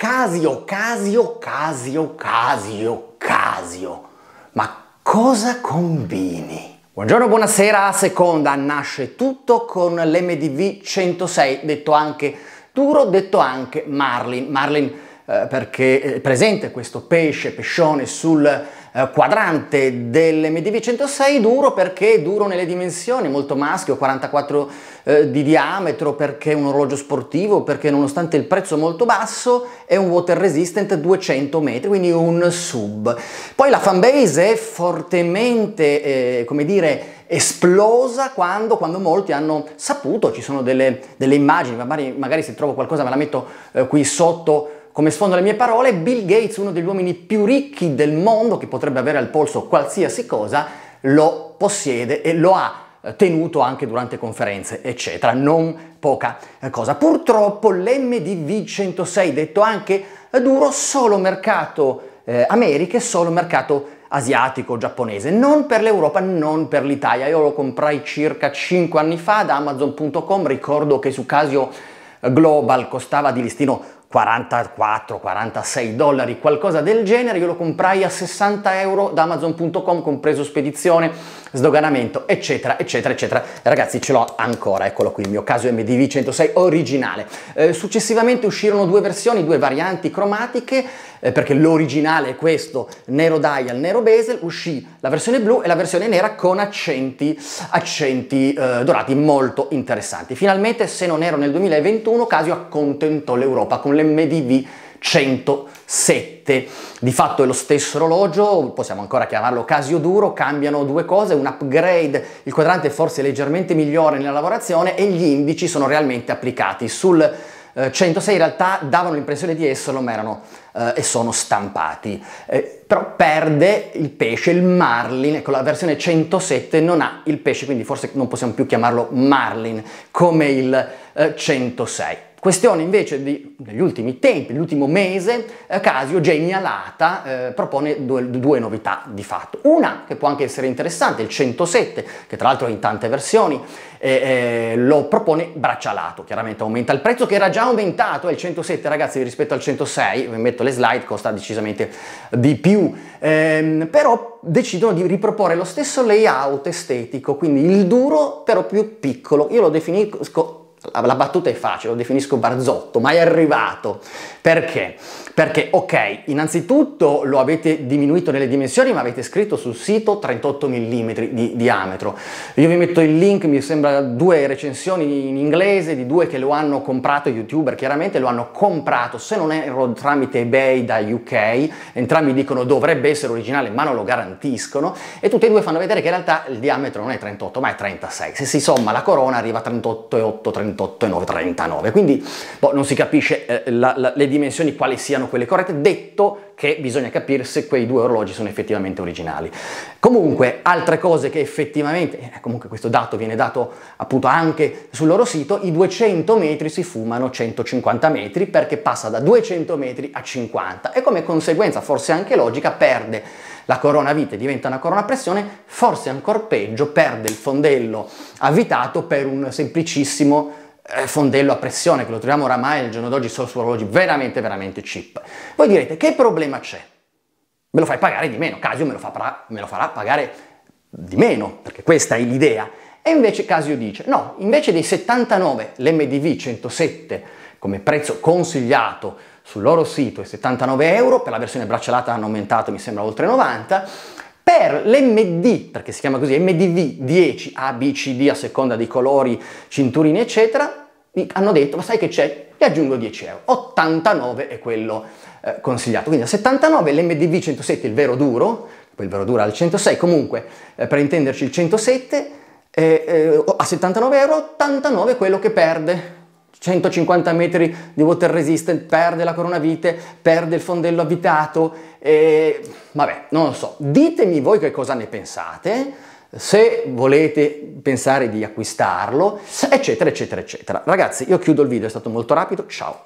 Casio, Casio, Casio, Casio, Casio. Ma cosa combini? Buongiorno, buonasera, a seconda nasce tutto con l'MDV 106, detto anche Duro, detto anche Marlin. Marlin eh, perché è eh, presente questo pesce, pescione sul eh, quadrante dellmdv 106 duro perché è duro nelle dimensioni, molto maschio, 44 eh, di diametro, perché è un orologio sportivo, perché nonostante il prezzo molto basso è un water resistant 200 metri, quindi un sub. Poi la fanbase è fortemente, come dire, esplosa quando, quando, molti hanno saputo, ci sono delle, delle immagini, magari, magari, se trovo qualcosa ve la metto qui sotto come sfondo alle mie parole, Bill Gates, uno degli uomini più ricchi del mondo, che potrebbe avere al polso qualsiasi cosa, lo possiede e lo ha eh, tenuto anche durante conferenze, eccetera, non poca eh, cosa. Purtroppo l'MDV 106, detto anche eh, duro, solo mercato eh, e solo mercato asiatico, giapponese, non per l'Europa, non per l'Italia. Io lo comprai circa 5 anni fa da amazon.com, ricordo che su Casio Global costava di listino 44, 46 dollari, qualcosa del genere, io lo comprai a 60 euro da amazon.com, compreso spedizione, sdoganamento, eccetera, eccetera, eccetera. Ragazzi, ce l'ho ancora, eccolo qui, il mio caso MDV 106 originale. Eh, successivamente uscirono due versioni, due varianti cromatiche, eh, perché l'originale è questo, nero dial, nero bezel, uscì la versione blu e la versione nera con accenti, accenti eh, dorati molto interessanti. Finalmente, se non ero nel 2021, Casio accontentò l'Europa con le l'MDV 107. Di fatto è lo stesso orologio, possiamo ancora chiamarlo Casio duro, cambiano due cose, un upgrade, il quadrante è forse leggermente migliore nella lavorazione e gli indici sono realmente applicati. Sul 106 eh, in realtà davano l'impressione di esserlo ma erano eh, e sono stampati eh, però perde il pesce il marlin ecco la versione 107 non ha il pesce quindi forse non possiamo più chiamarlo marlin come il eh, 106 Questione invece di, degli ultimi tempi, l'ultimo mese, eh, Casio Genialata eh, propone due, due, novità di fatto. Una che può anche essere interessante, il 107, che tra l'altro è in tante versioni, eh, eh, lo propone braccialato, chiaramente aumenta il prezzo che era già aumentato, e il 107 ragazzi rispetto al 106, vi metto le slide, costa decisamente di più, ehm, però decidono di riproporre lo stesso layout estetico, quindi il duro però più piccolo, io lo definisco la battuta è facile, lo definisco barzotto, ma è arrivato. Perché? Perché, ok, innanzitutto lo avete diminuito nelle dimensioni, ma avete scritto sul sito 38 mm di diametro. Io vi metto il link, mi sembra due recensioni in inglese di due che lo hanno comprato, youtuber chiaramente, lo hanno comprato, se non erro tramite eBay da UK, entrambi dicono dovrebbe essere originale, ma non lo garantiscono, e tutti e due fanno vedere che in realtà il diametro non è 38, ma è 36. Se si somma la corona arriva a 38,8, 39. 38 e 38,939. Quindi boh, non si capisce eh, la, la, le dimensioni quali siano quelle corrette, detto che bisogna capire se quei due orologi sono effettivamente originali. Comunque, altre cose che effettivamente, eh, comunque questo dato viene dato appunto anche sul loro sito, i 200 metri si fumano 150 metri perché passa da 200 metri a 50 e come conseguenza, forse anche logica, perde la corona vite diventa una corona a pressione, forse ancora peggio, perde il fondello avvitato per un semplicissimo eh, fondello a pressione che lo troviamo oramai al giorno d'oggi solo su orologi veramente veramente cheap. Voi direte che problema c'è? Me lo fai pagare di meno, Casio me lo, farà, me lo farà pagare di meno, perché questa è l'idea. E invece Casio dice, no, invece dei 79 l'MDV 107 come prezzo consigliato sul loro sito è 79 euro, per la versione braccialata hanno aumentato mi sembra oltre 90, per l'MD, perché si chiama così, MDV 10 A, B, C, D a seconda dei colori, cinturini eccetera, hanno detto ma sai che c'è? Gli aggiungo 10 euro, 89 è quello eh, consigliato, quindi a 79 l'MDV 107 il vero duro, poi il vero duro al 106, comunque eh, per intenderci il 107 eh, eh, a 79 euro, 89 è quello che perde 150 metri di water resistant, perde la coronavite, perde il fondello abitato, e... vabbè, non lo so. Ditemi voi che cosa ne pensate, se volete pensare di acquistarlo, eccetera, eccetera, eccetera. Ragazzi, io chiudo il video, è stato molto rapido, ciao!